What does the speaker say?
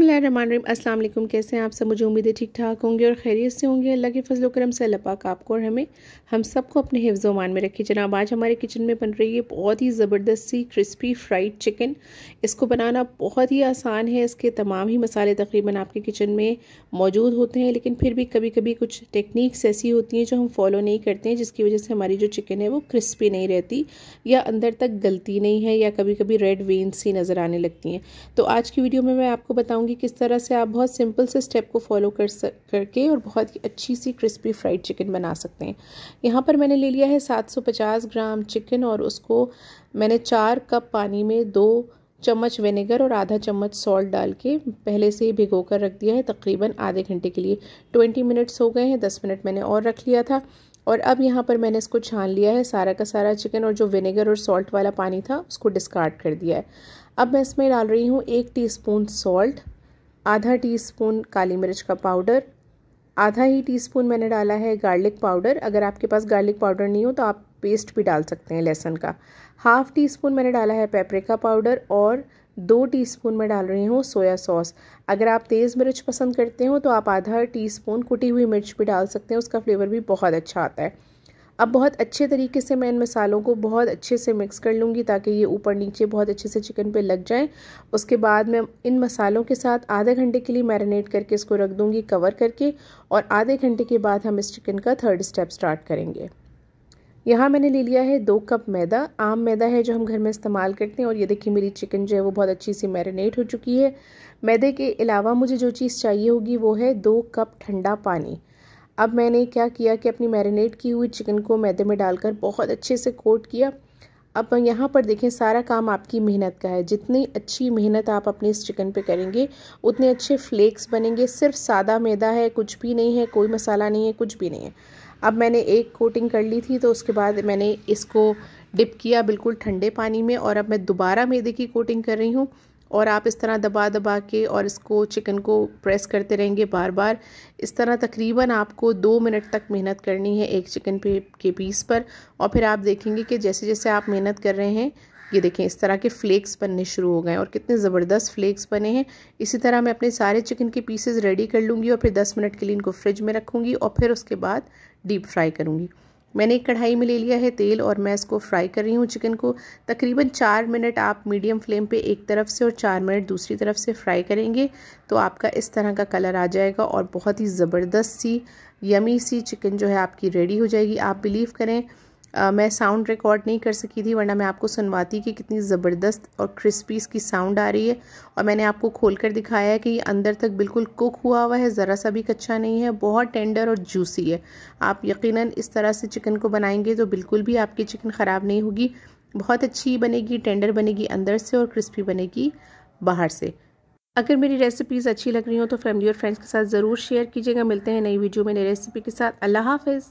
अस्सलाम वालेकुम कैसे हैं आप सब मुझे उम्मीद है ठीक ठाक होंगे और खैरियत से होंगे अल्लाह के फजल करम से अल्लाह पाक आपको और हमें हम सबको अपने हिफ्ज़ मान में रखे जनाब आज हमारे किचन में बन रही है बहुत ही ज़बरदस्त सी क्रिस्पी फ्राइड चिकन इसको बनाना बहुत ही आसान है इसके तमाम ही मसाले तकरीबन आपके किचन में मौजूद होते हैं लेकिन फिर भी कभी कभी कुछ टेक्निक्स ऐसी होती हैं जो हम फॉलो नहीं करते हैं जिसकी वजह से हमारी जो चिकन है वो क्रिस्पी नहीं रहती या अंदर तक गलती नहीं है या कभी कभी रेड वेन्स ही नज़र आने लगती हैं तो आज की वीडियो में मैं आपको बताऊँगी बताऊंगी किस तरह से आप बहुत सिंपल से स्टेप को फॉलो कर सक करके और बहुत ही अच्छी सी क्रिस्पी फ्राइड चिकन बना सकते हैं यहाँ पर मैंने ले लिया है 750 ग्राम चिकन और उसको मैंने चार कप पानी में दो चम्मच विनेगर और आधा चम्मच सॉल्ट डाल के पहले से ही भिगो कर रख दिया है तकरीबन आधे घंटे के लिए ट्वेंटी मिनट्स हो गए हैं दस मिनट मैंने और रख लिया था और अब यहाँ पर मैंने इसको छान लिया है सारा का सारा चिकन और जो विनेगर और सॉल्ट वाला पानी था उसको डिस्कार्ड कर दिया है अब मैं इसमें डाल रही हूँ एक टीस्पून सॉल्ट आधा टीस्पून काली मिर्च का पाउडर आधा ही टीस्पून मैंने डाला है गार्लिक पाउडर अगर आपके पास गार्लिक पाउडर नहीं हो तो आप पेस्ट भी डाल सकते हैं लहसुन का हाफ़ टी स्पून मैंने डाला है पेपरिका पाउडर और दो टीस्पून मैं डाल रही हूँ सोया सॉस अगर आप तेज़ मिर्च पसंद करते हो तो आप आधा टीस्पून कुटी हुई मिर्च भी डाल सकते हैं उसका फ्लेवर भी बहुत अच्छा आता है अब बहुत अच्छे तरीके से मैं इन मसालों को बहुत अच्छे से मिक्स कर लूँगी ताकि ये ऊपर नीचे बहुत अच्छे से चिकन पे लग जाए उसके बाद मैं इन मसालों के साथ आधे घंटे के लिए मैरिनेट करके इसको रख दूँगी कवर करके और आधे घंटे के बाद हम इस चिकन का थर्ड स्टेप स्टार्ट करेंगे यहाँ मैंने ले लिया है दो कप मैदा आम मैदा है जो हम घर में इस्तेमाल करते हैं और ये देखिए मेरी चिकन जो है वो बहुत अच्छी सी मैरिनेट हो चुकी है मैदे के अलावा मुझे जो चीज़ चाहिए होगी वो है दो कप ठंडा पानी अब मैंने क्या किया कि अपनी मैरिनेट की हुई चिकन को मैदे में डालकर बहुत अच्छे से कोट किया अब यहाँ पर देखें सारा काम आपकी मेहनत का है जितनी अच्छी मेहनत आप अपने इस चिकन पे करेंगे उतने अच्छे फ्लेक्स बनेंगे सिर्फ सादा मैदा है कुछ भी नहीं है कोई मसाला नहीं है कुछ भी नहीं है अब मैंने एक कोटिंग कर ली थी तो उसके बाद मैंने इसको डिप किया बिल्कुल ठंडे पानी में और अब मैं दोबारा मैदे की कोटिंग कर रही हूँ और आप इस तरह दबा दबा के और इसको चिकन को प्रेस करते रहेंगे बार बार इस तरह तकरीबन आपको दो मिनट तक मेहनत करनी है एक चिकन पे के पीस पर और फिर आप देखेंगे कि जैसे जैसे आप मेहनत कर रहे हैं ये देखें इस तरह के फ्लेक्स बनने शुरू हो गए और कितने ज़बरदस्त फ्लेक्स बने हैं इसी तरह मैं अपने सारे चिकन के पीसेज रेडी कर लूँगी और फिर दस मिनट के लिए इनको फ्रिज में रखूँगी और फिर उसके बाद डीप फ्राई करूँगी मैंने एक कढ़ाई में ले लिया है तेल और मैं इसको फ्राई कर रही हूँ चिकन को तकरीबन चार मिनट आप मीडियम फ्लेम पे एक तरफ से और चार मिनट दूसरी तरफ से फ्राई करेंगे तो आपका इस तरह का कलर आ जाएगा और बहुत ही ज़बरदस्त सी यमी सी चिकन जो है आपकी रेडी हो जाएगी आप बिलीव करें आ, मैं साउंड रिकॉर्ड नहीं कर सकी थी वरना मैं आपको सुनवाती कि कितनी ज़बरदस्त और क्रिस्पी इसकी साउंड आ रही है और मैंने आपको खोल कर दिखाया है कि अंदर तक बिल्कुल कुक हुआ हुआ है ज़रा सा भी कच्चा नहीं है बहुत टेंडर और जूसी है आप यकीनन इस तरह से चिकन को बनाएंगे तो बिल्कुल भी आपकी चिकन ख़राब नहीं होगी बहुत अच्छी बनेगी टेंडर बनेगी अंदर से और क्रिस्पी बनेगी बाहर से अगर मेरी रेसिपीज़ अच्छी लग रही हो तो फैमिली और फ्रेंड्स के साथ ज़रूर शेयर कीजिएगा मिलते हैं नई वीडियो में नई रेसिपी के साथ अल्लाह हाफिज़